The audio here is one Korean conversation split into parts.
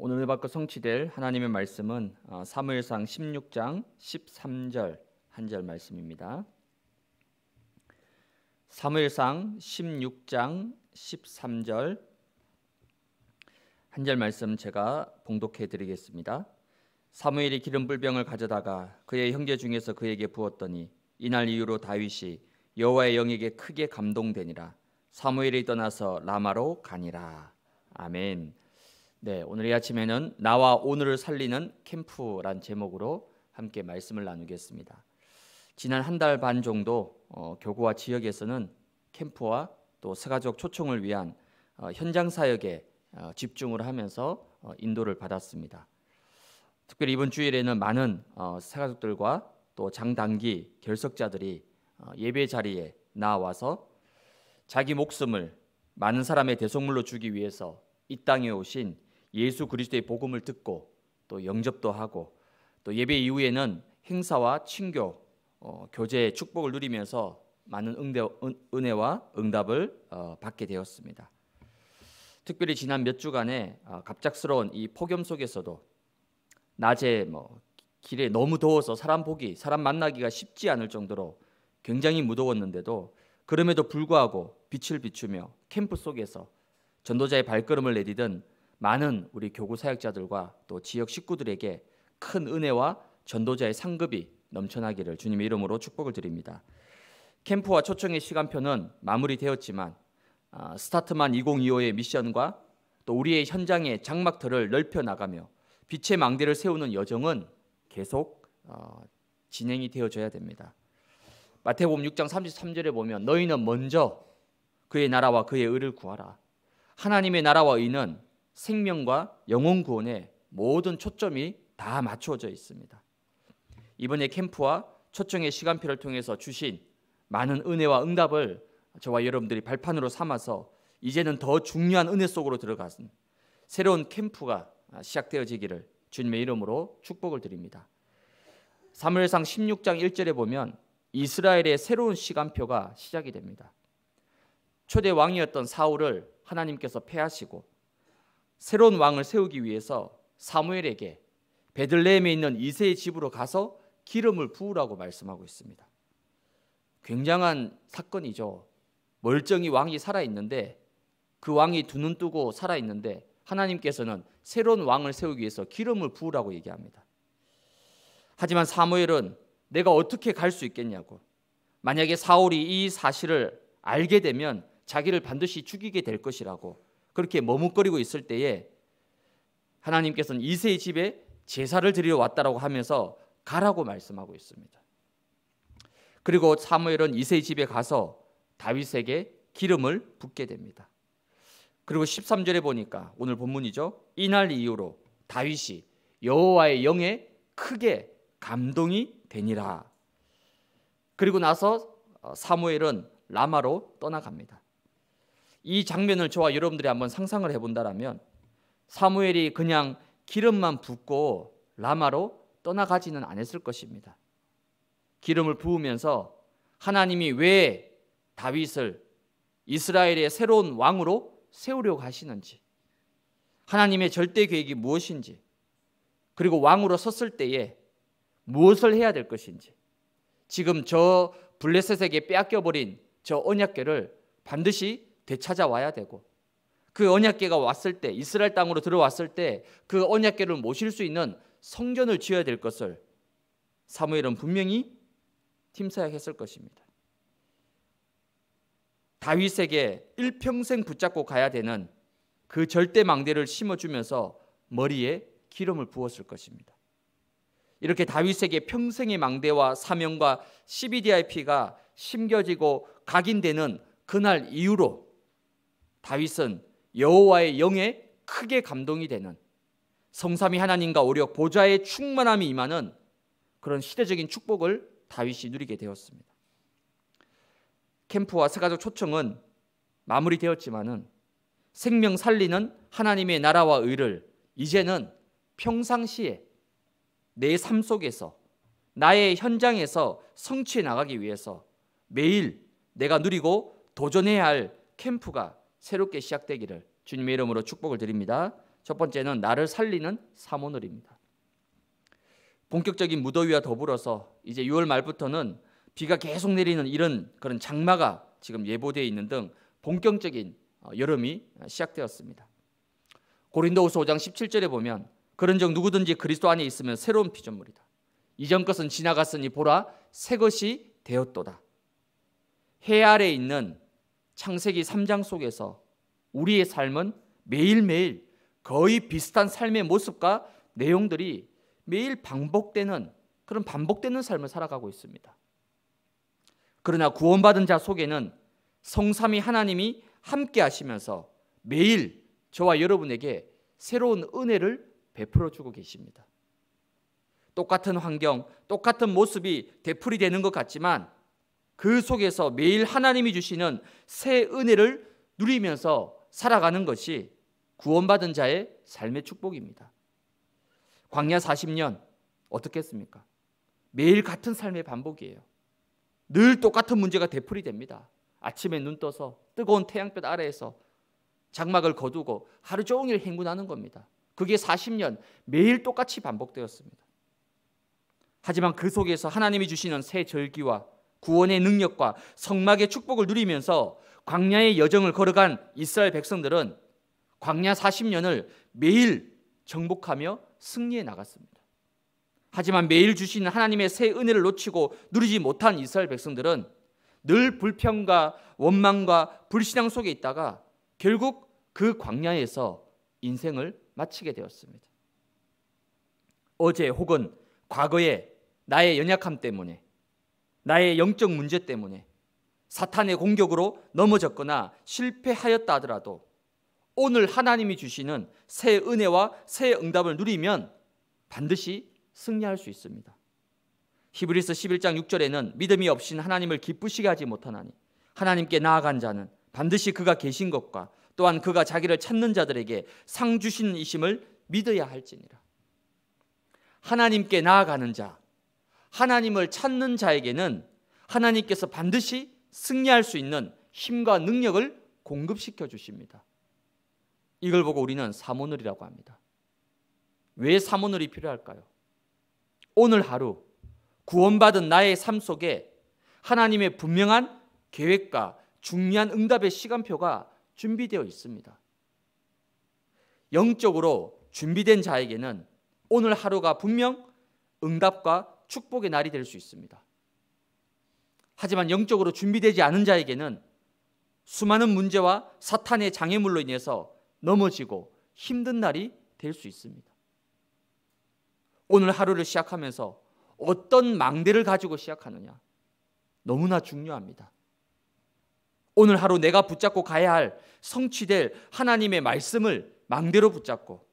오늘 받고 성취될 하나님의 말씀은 어, 사무엘상 16장 13절 한 절 말씀입니다. 사무엘상 16장 13절 한 절 말씀 제가 봉독해 드리겠습니다. 사무엘이 기름불병을 가져다가 그의 형제 중에서 그에게 부었더니 이날 이후로 다윗이 여호와의 영에게 크게 감동되니라 사무엘이 떠나서 라마로 가니라 아멘. 네, 오늘 이 아침에는 나와 오늘을 살리는 캠프란 제목으로 함께 말씀을 나누겠습니다. 지난 한 달 반 정도 어, 교구와 지역에서는 캠프와 또 서가족 초청을 위한 어, 현장 사역에 어, 집중을 하면서 어, 인도를 받았습니다. 특별히 이번 주일에는 많은 사가족들과 어, 또 장단기 결석자들이 어, 예배 자리에 나와서 자기 목숨을 많은 사람의 대속물로 주기 위해서 이 땅에 오신 예수 그리스도의 복음을 듣고 또 영접도 하고 또 예배 이후에는 행사와 친교, 어, 교제의 축복을 누리면서 많은 응대, 은혜와 응답을 어, 받게 되었습니다. 특별히 지난 몇 주간에 어, 갑작스러운 이 폭염 속에서도 낮에 뭐 길에 너무 더워서 사람 보기, 사람 만나기가 쉽지 않을 정도로 굉장히 무더웠는데도 그럼에도 불구하고 빛을 비추며 캠프 속에서 전도자의 발걸음을 내디든 많은 우리 교구 사역자들과 또 지역 식구들에게 큰 은혜와 전도자의 상급이 넘쳐나기를 주님의 이름으로 축복을 드립니다. 캠프와 초청의 시간표는 마무리되었지만 아, 스타트만 2025의 미션과 또 우리의 현장의 장막들을 넓혀 나가며 빛의 망대를 세우는 여정은 계속 어, 진행이 되어져야 됩니다. 마태복음 6장 33절에 보면 너희는 먼저 그의 나라와 그의 의를 구하라. 하나님의 나라와 의는 생명과 영혼 구원에 모든 초점이 다 맞추어져 있습니다. 이번에 캠프와 초청의 시간표를 통해서 주신 많은 은혜와 응답을 저와 여러분들이 발판으로 삼아서 이제는 더 중요한 은혜 속으로 들어가는 새로운 캠프가 시작되어지기를 주님의 이름으로 축복을 드립니다. 사무엘상 16장 1절에 보면 이스라엘의 새로운 시간표가 시작이 됩니다. 초대 왕이었던 사울을 하나님께서 패하시고 새로운 왕을 세우기 위해서 사무엘에게 베들레헴에 있는 이세의 집으로 가서 기름을 부으라고 말씀하고 있습니다. 굉장한 사건이죠. 멀쩡히 왕이 살아 있는데 그 왕이 두 눈 뜨고 살아 있는데 하나님께서는 새로운 왕을 세우기 위해서 기름을 부으라고 얘기합니다. 하지만 사무엘은 내가 어떻게 갈 수 있겠냐고. 만약에 사울이 이 사실을 알게 되면 자기를 반드시 죽이게 될 것이라고 그렇게 머뭇거리고 있을 때에 하나님께서는 이새의 집에 제사를 드리러 왔다라고 하면서 가라고 말씀하고 있습니다. 그리고 사무엘은 이새의 집에 가서 다윗에게 기름을 붓게 됩니다. 그리고 13절에 보니까 오늘 본문이죠. 이날 이후로 다윗이 여호와의 영에 크게 감동이 되니라. 그리고 나서 사무엘은 라마로 떠나갑니다. 이 장면을 저와 여러분들이 한번 상상을 해본다라면 사무엘이 그냥 기름만 붓고 라마로 떠나가지는 않았을 것입니다. 기름을 부으면서 하나님이 왜 다윗을 이스라엘의 새로운 왕으로 세우려고 하시는지, 하나님의 절대 계획이 무엇인지, 그리고 왕으로 섰을 때에 무엇을 해야 될 것인지, 지금 저 블레셋에게 빼앗겨버린 저 언약계를 반드시 되찾아와야 되고 그 언약계가 왔을 때 이스라엘 땅으로 들어왔을 때 그 언약계를 모실 수 있는 성전을 지어야 될 것을 사무엘은 분명히 팀사역했을 것입니다. 다윗에게 일평생 붙잡고 가야 되는 그 절대 망대를 심어주면서 머리에 기름을 부었을 것입니다. 이렇게 다윗에게 평생의 망대와 사명과 12DIP가 심겨지고 각인되는 그날 이후로 다윗은 여호와의 영에 크게 감동이 되는 성삼위 하나님과 오려 보좌의 충만함이 임하는 그런 시대적인 축복을 다윗이 누리게 되었습니다. 캠프와 스가족 초청은 마무리되었지만은 생명 살리는 하나님의 나라와 의를 이제는 평상시에 내 삶 속에서 나의 현장에서 성취해 나가기 위해서 매일 내가 누리고 도전해야 할 캠프가 새롭게 시작되기를 주님의 이름으로 축복을 드립니다. 첫 번째는 나를 살리는 사모늘입니다. 본격적인 무더위와 더불어서 이제 6월 말부터는 비가 계속 내리는 이런 그런 장마가 지금 예보되어 있는 등 본격적인 어, 여름이 어, 시작되었습니다. 고린도후서 5장 17절에 보면 그런 적 누구든지 그리스도 안에 있으면 새로운 피조물이다. 이전 것은 지나갔으니 보라 새 것이 되었도다. 해아래 있는 창세기 3장 속에서 우리의 삶은 매일매일 거의 비슷한 삶의 모습과 내용들이 매일 반복되는 그런 반복되는 삶을 살아가고 있습니다. 그러나 구원받은 자 속에는 성삼위 하나님이 함께 하시면서 매일 저와 여러분에게 새로운 은혜를 베풀어 주고 계십니다. 똑같은 환경, 똑같은 모습이 되풀이 되는 것 같지만 그 속에서 매일 하나님이 주시는 새 은혜를 누리면서 살아가는 것이 구원받은 자의 삶의 축복입니다. 광야 40년 어떻겠습니까? 매일 같은 삶의 반복이에요. 늘 똑같은 문제가 되풀이 됩니다. 아침에 눈 떠서 뜨거운 태양볕 아래에서 장막을 거두고 하루 종일 행군하는 겁니다. 그게 40년 매일 똑같이 반복되었습니다. 하지만 그 속에서 하나님이 주시는 새 절기와 구원의 능력과 성막의 축복을 누리면서 광야의 여정을 걸어간 이스라엘 백성들은 광야 40년을 매일 정복하며 승리해 나갔습니다. 하지만 매일 주시는 하나님의 새 은혜를 놓치고 누리지 못한 이스라엘 백성들은 늘 불평과 원망과 불신앙 속에 있다가 결국 그 광야에서 인생을 마치게 되었습니다. 어제 혹은 과거에 나의 연약함 때문에 나의 영적 문제 때문에 사탄의 공격으로 넘어졌거나 실패하였다 하더라도 오늘 하나님이 주시는 새 은혜와 새 응답을 누리면 반드시 승리할 수 있습니다. 히브리서 11장 6절에는 믿음이 없인 하나님을 기쁘시게 하지 못하나니 하나님께 나아간 자는 반드시 그가 계신 것과 또한 그가 자기를 찾는 자들에게 상주시 이심을 믿어야 할지니라. 하나님께 나아가는 자, 하나님을 찾는 자에게는 하나님께서 반드시 승리할 수 있는 힘과 능력을 공급시켜 주십니다. 이걸 보고 우리는 사모늘이라고 합니다. 왜 사모늘이 필요할까요? 오늘 하루 구원받은 나의 삶 속에 하나님의 분명한 계획과 중요한 응답의 시간표가 준비되어 있습니다. 영적으로 준비된 자에게는 오늘 하루가 분명 응답과 축복의 날이 될 수 있습니다. 하지만 영적으로 준비되지 않은 자에게는 수많은 문제와 사탄의 장애물로 인해서 넘어지고 힘든 날이 될 수 있습니다. 오늘 하루를 시작하면서 어떤 망대를 가지고 시작하느냐 너무나 중요합니다. 오늘 하루 내가 붙잡고 가야 할 성취될 하나님의 말씀을 망대로 붙잡고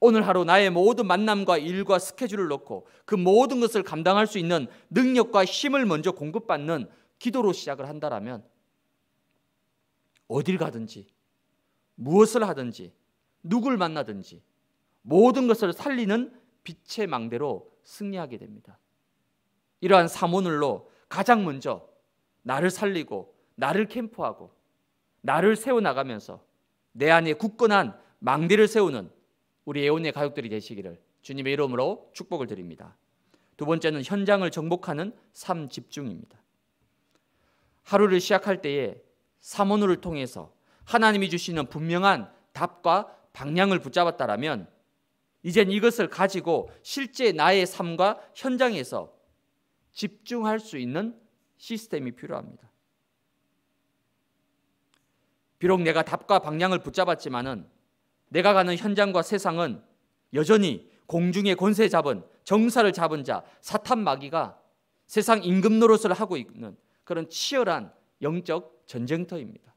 오늘 하루 나의 모든 만남과 일과 스케줄을 놓고 그 모든 것을 감당할 수 있는 능력과 힘을 먼저 공급받는 기도로 시작을 한다라면 어딜 가든지 무엇을 하든지 누굴 만나든지 모든 것을 살리는 빛의 망대로 승리하게 됩니다. 이러한 사모늘로 가장 먼저 나를 살리고 나를 캠프하고 나를 세워 나가면서 내 안에 굳건한 망대를 세우는 우리 예언의 가족들이 되시기를 주님의 이름으로 축복을 드립니다. 두 번째는 현장을 정복하는 삶 집중입니다. 하루를 시작할 때에 사모노를 통해서 하나님이 주시는 분명한 답과 방향을 붙잡았다라면 이젠 이것을 가지고 실제 나의 삶과 현장에서 집중할 수 있는 시스템이 필요합니다. 비록 내가 답과 방향을 붙잡았지만은 내가 가는 현장과 세상은 여전히 공중의 권세 잡은 정사를 잡은 자 사탄 마귀가 세상 임금 노릇을 하고 있는 그런 치열한 영적 전쟁터입니다.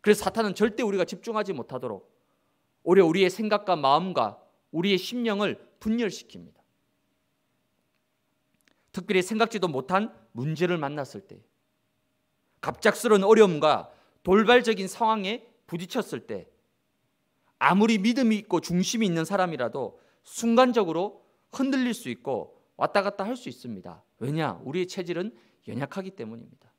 그래서 사탄은 절대 우리가 집중하지 못하도록 오히려 우리의 생각과 마음과 우리의 심령을 분열시킵니다. 특별히 생각지도 못한 문제를 만났을 때, 갑작스러운 어려움과 돌발적인 상황에 부딪혔을 때, 아무리 믿음이 있고 중심이 있는 사람이라도 순간적으로 흔들릴 수 있고 왔다 갔다 할 수 있습니다. 왜냐? 우리의 체질은 연약하기 때문입니다.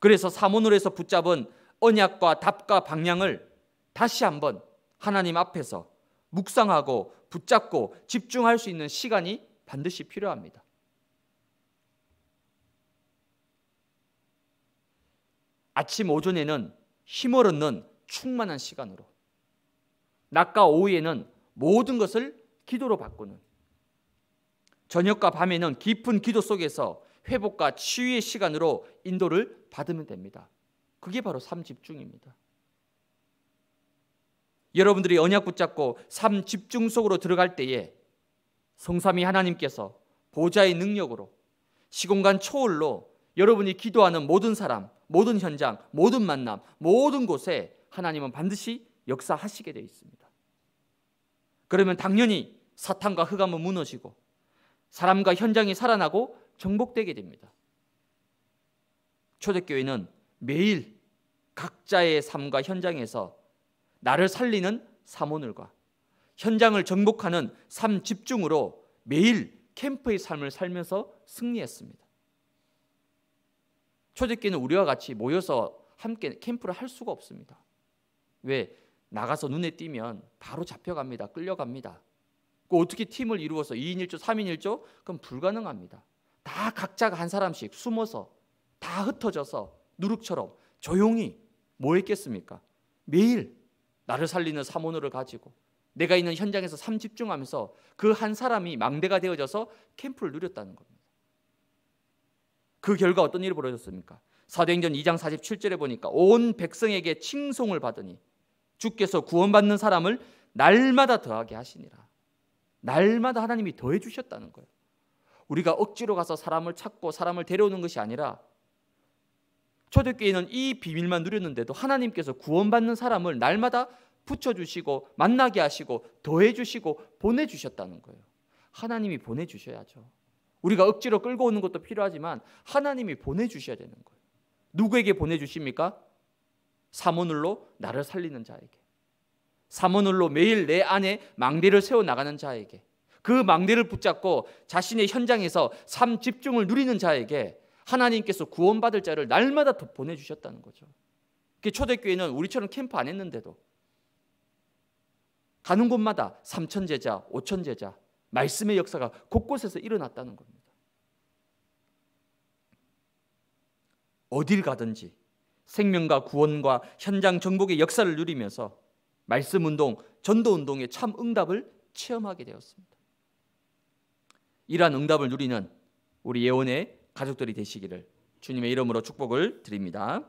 그래서 사모으로 해서 붙잡은 언약과 답과 방향을 다시 한번 하나님 앞에서 묵상하고 붙잡고 집중할 수 있는 시간이 반드시 필요합니다. 아침 오전에는 힘을 얻는 충만한 시간으로 낮과 오후에는 모든 것을 기도로 바꾸는 저녁과 밤에는 깊은 기도 속에서 회복과 치유의 시간으로 인도를 받으면 됩니다. 그게 바로 삼집중입니다. 여러분들이 언약 붙잡고 삼집중 속으로 들어갈 때에 성삼위 하나님께서 보좌의 능력으로 시공간 초월로 여러분이 기도하는 모든 사람, 모든 현장, 모든 만남, 모든 곳에 하나님은 반드시 역사하시게 되어 있습니다. 그러면 당연히 사탄과 흑암은 무너지고 사람과 현장이 살아나고 정복되게 됩니다. 초대교회는 매일 각자의 삶과 현장에서 나를 살리는 사모늘과 현장을 정복하는 삶 집중으로 매일 캠프의 삶을 살면서 승리했습니다. 초대교회는 우리와 같이 모여서 함께 캠프를 할 수가 없습니다. 왜? 나가서 눈에 띄면 바로 잡혀갑니다. 끌려갑니다. 그 어떻게 팀을 이루어서 2인 1조, 3인 1조? 그럼 불가능합니다. 다 각자가 한 사람씩 숨어서 다 흩어져서 누룩처럼 조용히 뭐 했겠습니까? 매일 나를 살리는 사모노를 가지고 내가 있는 현장에서 삼집중하면서 그 한 사람이 망대가 되어져서 캠프를 누렸다는 겁니다. 그 결과 어떤 일이 벌어졌습니까? 사도행전 2장 47절에 보니까 온 백성에게 칭송을 받으니 주께서 구원받는 사람을 날마다 더하게 하시니라. 날마다 하나님이 더해 주셨다는 거예요. 우리가 억지로 가서 사람을 찾고 사람을 데려오는 것이 아니라 초대교회는 이 비밀만 누렸는데도 하나님께서 구원받는 사람을 날마다 붙여주시고 만나게 하시고 더해주시고 보내주셨다는 거예요. 하나님이 보내주셔야죠. 우리가 억지로 끌고 오는 것도 필요하지만 하나님이 보내주셔야 되는 거예요. 누구에게 보내주십니까? 사모늘로 나를 살리는 자에게 사모늘로 매일 내 안에 망대를 세워 나가는 자에게 그 망대를 붙잡고 자신의 현장에서 삶 집중을 누리는 자에게 하나님께서 구원받을 자를 날마다 더 보내주셨다는 거죠. 초대교회는 우리처럼 캠프 안 했는데도 가는 곳마다 삼천 제자, 오천 제자, 말씀의 역사가 곳곳에서 일어났다는 겁니다. 어딜 가든지 생명과 구원과 현장 정복의 역사를 누리면서 말씀 운동, 전도 운동의 참 응답을 체험하게 되었습니다. 이러한 응답을 누리는 우리 예원의 가족들이 되시기를 주님의 이름으로 축복을 드립니다.